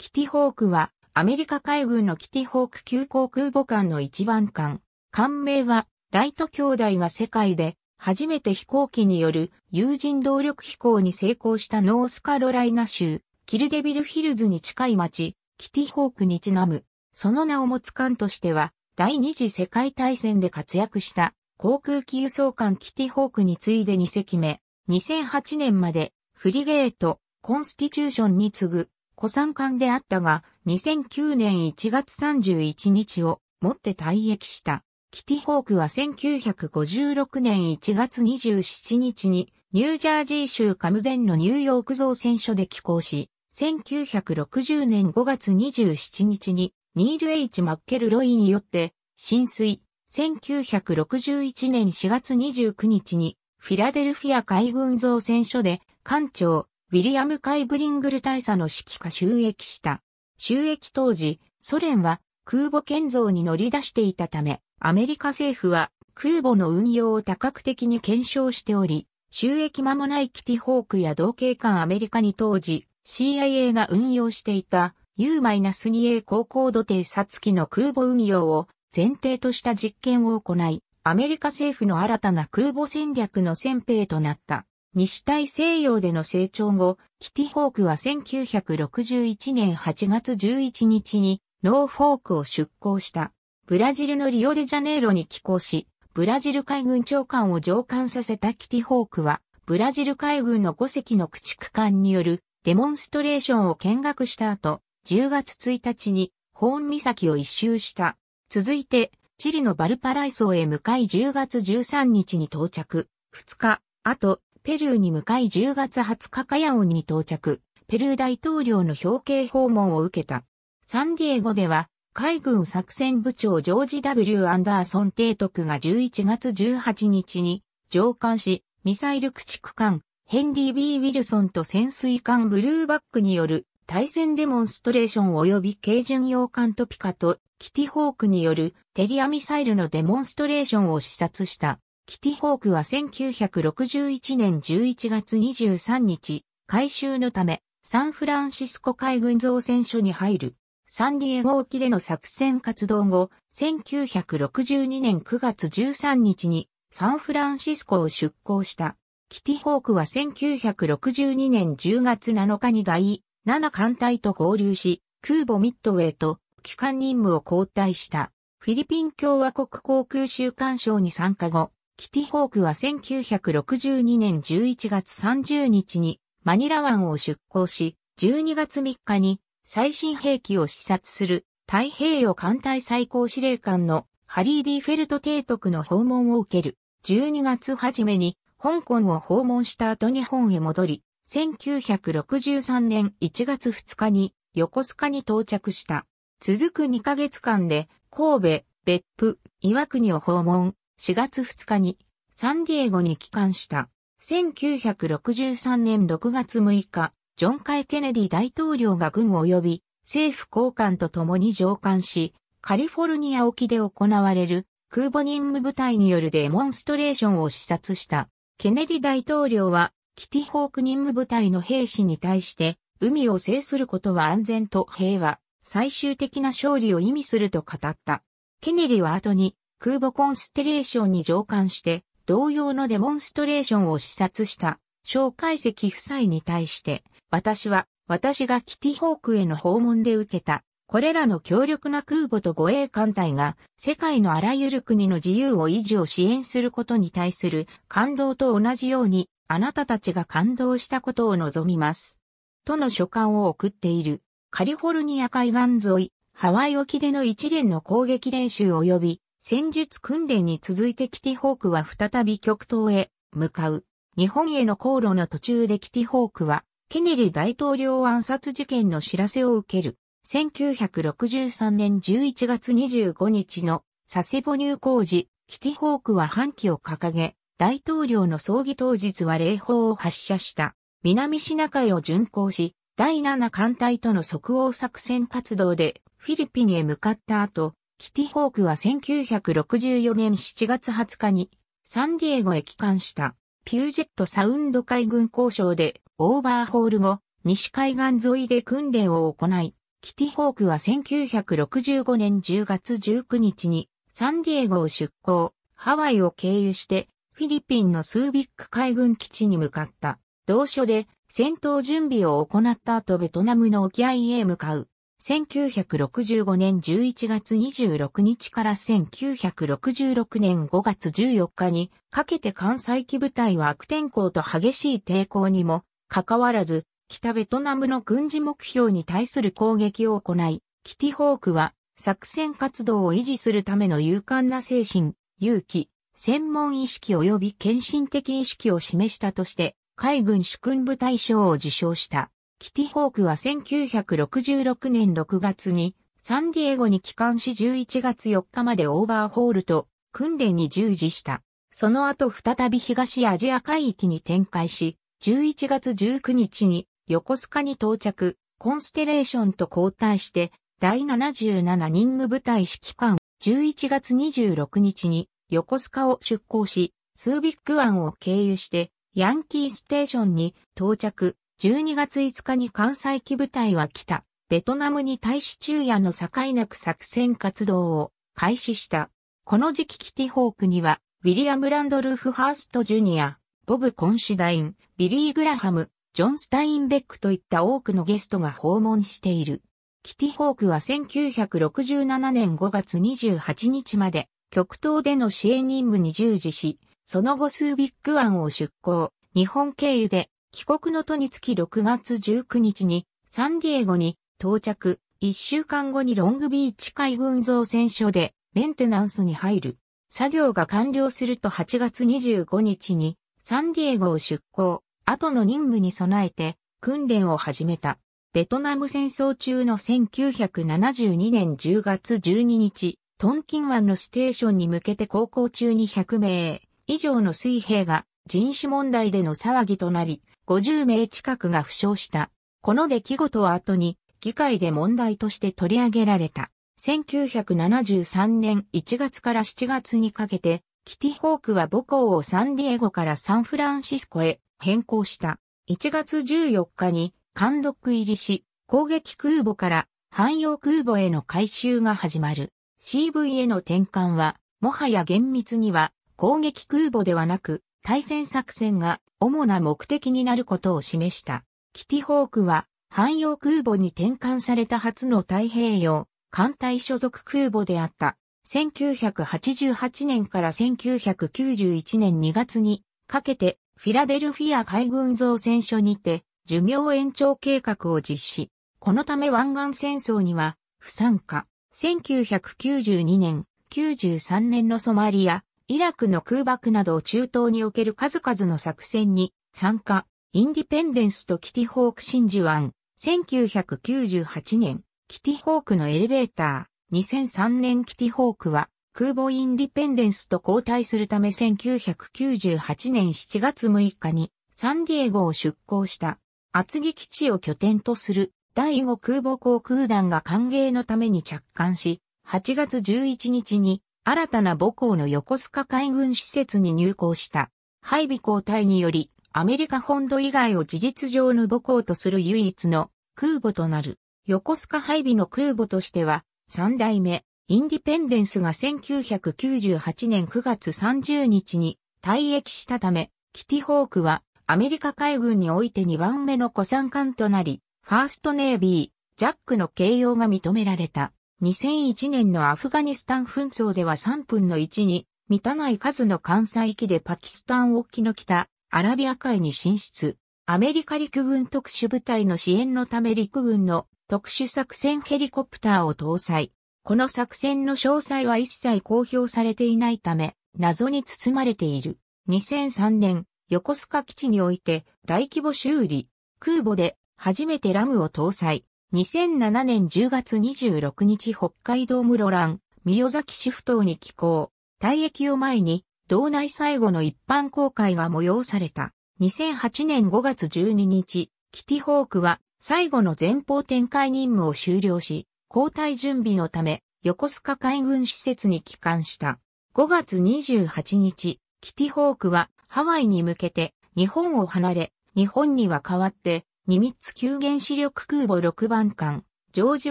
キティホークは、アメリカ海軍のキティホーク級航空母艦の一番艦。艦名は、ライト兄弟が世界で、初めて飛行機による有人動力飛行に成功したノースカロライナ州、キルデビルヒルズに近い町、キティホークにちなむ。その名を持つ艦としては、第二次世界大戦で活躍した航空機輸送艦キティホークに次いで2隻目、2008年までフリゲート、コンスティチューションに次ぐ古参艦であったが、2009年1月31日をもって退役した。キティホークは1956年1月27日にニュージャージー州カムデンのニューヨーク造船所で寄港し、1960年5月27日にニール・ H・ マッケル・ロイによって浸水、1961年4月29日にフィラデルフィア海軍造船所で艦長、ウィリアム・カイブリングル大佐の指揮下収益した。収益当時、ソ連は空母建造に乗り出していたため、アメリカ政府は空母の運用を多角的に検証しており、収益間もないキティホークや同系艦アメリカに当時 CIA が運用していた U-2A 高高度偵察機の空母運用を前提とした実験を行い、アメリカ政府の新たな空母戦略の先兵となった。西大西洋での成長後、キティホークは1961年8月11日にノーフォークを出港した。ブラジルのリオデジャネイロに寄港し、ブラジル海軍長官を上官させたキティホークは、ブラジル海軍の5隻の駆逐艦によるデモンストレーションを見学した後、10月1日にホーン岬を一周した。続いて、チリのバルパライソへ向かい10月13日に到着。2日、あと、ペルーに向かい10月20日カヤオンに到着、ペルー大統領の表敬訪問を受けた。サンディエゴでは、海軍作戦部長ジョージ W. アンダーソン提督が11月18日に上官し、ミサイル駆逐艦ヘンリー・ B・ ウィルソンと潜水艦ブルーバックによる対戦デモンストレーション及び軽巡洋艦トピカとキティホークによるテリアミサイルのデモンストレーションを視察した。キティホークは1961年11月23日、改修のため、サンフランシスコ海軍造船所に入る、サンディエゴ沖での作戦活動後、1962年9月13日に、サンフランシスコを出港した。キティホークは1962年10月7日に第7艦隊と合流し、空母ミッドウェイと機関任務を交代した。フィリピン共和国航空週刊賞に参加後、キティホークは1962年11月30日にマニラ湾を出港し、12月3日に最新兵器を視察する太平洋艦隊最高司令官のハリー・ディ・フェルト提督の訪問を受ける。12月初めに香港を訪問した後日本へ戻り、1963年1月2日に横須賀に到着した。続く2ヶ月間で神戸、別府、岩国を訪問。4月2日にサンディエゴに帰還した。1963年6月6日、ジョン・カイ・ケネディ大統領が軍及び政府高官と共に上官し、カリフォルニア沖で行われる空母任務部隊によるデモンストレーションを視察した。ケネディ大統領は、キティホーク任務部隊の兵士に対して、海を制することは安全と平和、最終的な勝利を意味すると語った。ケネディは後に、空母コンステレーションに乗艦して、同様のデモンストレーションを視察した、蒋介石夫妻に対して、私は、私がキティホークへの訪問で受けた、これらの強力な空母と護衛艦隊が、世界のあらゆる国の自由を維持を支援することに対する感動と同じように、あなたたちが感動したことを望みます。との書簡を送っている、カリフォルニア海岸沿い、ハワイ沖での一連の攻撃練習及び、戦術訓練に続いてキティホークは再び極東へ向かう。日本への航路の途中でキティホークは、ケネディ大統領暗殺事件の知らせを受ける。1963年11月25日の佐世保入港時、キティホークは反旗を掲げ、大統領の葬儀当日は礼砲を発射した。南シナ海を巡航し、第7艦隊との即応作戦活動でフィリピンへ向かった後、キティホークは1964年7月20日にサンディエゴへ帰還したピュージェットサウンド海軍交渉でオーバーホール後西海岸沿いで訓練を行い、キティホークは1965年10月19日にサンディエゴを出港、ハワイを経由してフィリピンのスービック海軍基地に向かった。同所で戦闘準備を行った後ベトナムの沖合へ向かう。1965年11月26日から1966年5月14日にかけて関西機部隊は悪天候と激しい抵抗にもかかわらず、北ベトナムの軍事目標に対する攻撃を行い、キティホークは作戦活動を維持するための勇敢な精神、勇気、専門意識及び献身的意識を示したとして、海軍主君部大賞を受賞した。キティホークは1966年6月にサンディエゴに帰還し11月4日までオーバーホールと訓練に従事した。その後再び東アジア海域に展開し、11月19日に横須賀に到着、コンステレーションと交代して、第77任務部隊指揮官、11月26日に横須賀を出港し、スービック湾を経由して、ヤンキーステーションに到着、12月5日に関西機部隊は来た、ベトナムに対し中夜の境なく作戦活動を開始した。この時期キティホークには、ウィリアム・ランドルフ・ハースト・ジュニア、ボブ・コンシダイン、ビリー・グラハム、ジョン・スタインベックといった多くのゲストが訪問している。キティホークは1967年5月28日まで極東での支援任務に従事し、その後スービック湾を出港、日本経由で帰国の途につき6月19日にサンディエゴに到着、1週間後にロングビーチ海軍造船所でメンテナンスに入る。作業が完了すると8月25日にサンディエゴを出港、後の任務に備えて訓練を始めた。ベトナム戦争中の1972年10月12日、トンキン湾のステーションに向けて航行中に100名以上の水兵が人種問題での騒ぎとなり、50名近くが負傷した。この出来事は後に議会で問題として取り上げられた。1973年1月から7月にかけて、キティホークは母校をサンディエゴからサンフランシスコへ変更した。1月14日に監督入りし、攻撃空母から汎用空母への改修が始まる。CV への転換は、もはや厳密には攻撃空母ではなく、対戦作戦が主な目的になることを示した。キティホークは、汎用空母に転換された初の太平洋、艦隊所属空母であった。1988年から1991年2月にかけて、フィラデルフィア海軍造船所にて、寿命延長計画を実施。このため湾岸戦争には、不参加。1992年、93年のソマリア、イラクの空爆などを中東における数々の作戦に参加、インディペンデンスとキティホーク真珠湾、1998年、キティホークのエレベーター、2003年キティホークは空母インディペンデンスと交代するため1998年7月6日にサンディエゴを出港した厚木基地を拠点とする第5空母航空団が歓迎のために着艦し、8月11日に新たな母校の横須賀海軍施設に入校した配備交代によりアメリカ本土以外を事実上の母校とする唯一の空母となる横須賀配備の空母としては3代目インディペンデンスが1998年9月30日に退役したためキティホークはアメリカ海軍において2番目の古参艦となりファーストネイビージャックの形容が認められた。2001年のアフガニスタン紛争では3分の1に満たない数の関西機でパキスタン沖の北、アラビア海に進出。アメリカ陸軍特殊部隊の支援のため陸軍の特殊作戦ヘリコプターを搭載。この作戦の詳細は一切公表されていないため、謎に包まれている。2003年、横須賀基地において大規模修理、空母で初めてラムを搭載。2007年10月26日北海道室蘭、宮崎市フトに寄港、退役を前に、道内最後の一般公開が催された。2008年5月12日、キティホークは最後の前方展開任務を終了し、交代準備のため、横須賀海軍施設に帰還した。5月28日、キティホークはハワイに向けて日本を離れ、日本には代わってニミッツ急原子力空母6番艦、ジョージ・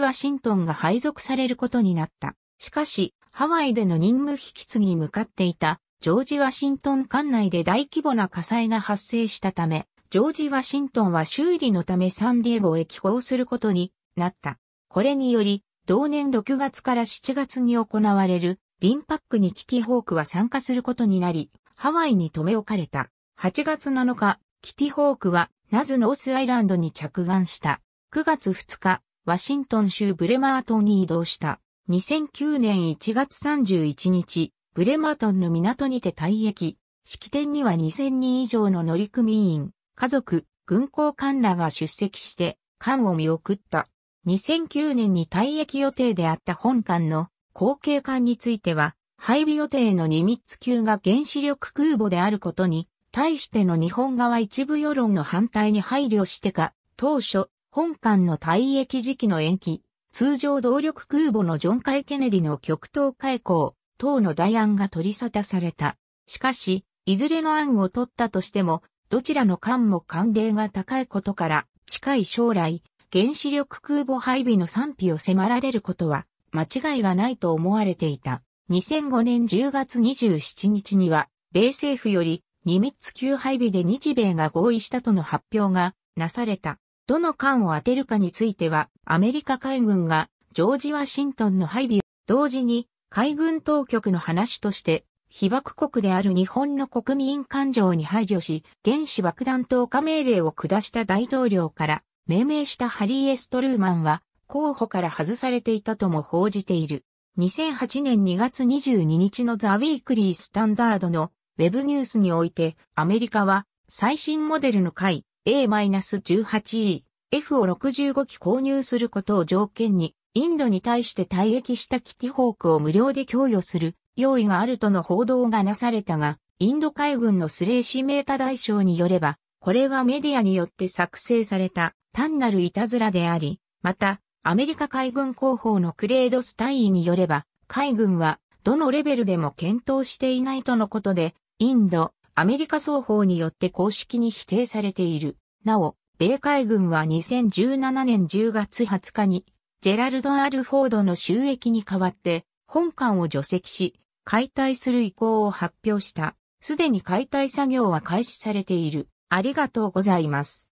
ワシントンが配属されることになった。しかし、ハワイでの任務引き継ぎに向かっていた、ジョージ・ワシントン艦内で大規模な火災が発生したため、ジョージ・ワシントンは修理のためサンディエゴへ寄港することになった。これにより、同年6月から7月に行われる、リンパックにキティホークは参加することになり、ハワイに留め置かれた。8月7日、キティホークはナズノースアイランドに着岸した。9月2日、ワシントン州ブレマートンに移動した。2009年1月31日、ブレマートンの港にて退役。式典には2000人以上の乗組員、家族、軍港官らが出席して、艦を見送った。2009年に退役予定であった本艦の後継艦については、配備予定のニミッツ級が原子力空母であることに対しての日本側一部世論の反対に配慮してか、当初、本艦の退役時期の延期、通常動力空母のジョン・カイ・ケネディの極東開港、等の代案が取り沙汰された。しかし、いずれの案を取ったとしても、どちらの艦も関連が高いことから、近い将来、原子力空母配備の賛否を迫られることは、間違いがないと思われていた。2005年10月27日には、米政府よりニミッツ級配備で日米が合意したとの発表がなされた。どの艦を当てるかについては、アメリカ海軍がジョージ・ワシントンの配備を同時に海軍当局の話として、被爆国である日本の国民感情に配慮し、原子爆弾投下命令を下した大統領から命名したハリー・エストルーマンは、候補から外されていたとも報じている。2008年2月22日のザ・ウィークリー・スタンダードのウェブニュースにおいて、アメリカは最新モデルの回 A-18E、F を65機購入することを条件に、インドに対して退役したキティホークを無料で供与する用意があるとの報道がなされたが、インド海軍のスレーシメータ大将によれば、これはメディアによって作成された単なるいたずらであり、また、アメリカ海軍広報のクレードスタイによれば、海軍はどのレベルでも検討していないとのことで、インド、アメリカ双方によって公式に否定されている。なお、米海軍は2017年10月20日に、ジェラルド・アルフォードの収益に代わって、本館を除籍し、解体する意向を発表した。すでに解体作業は開始されている。ありがとうございます。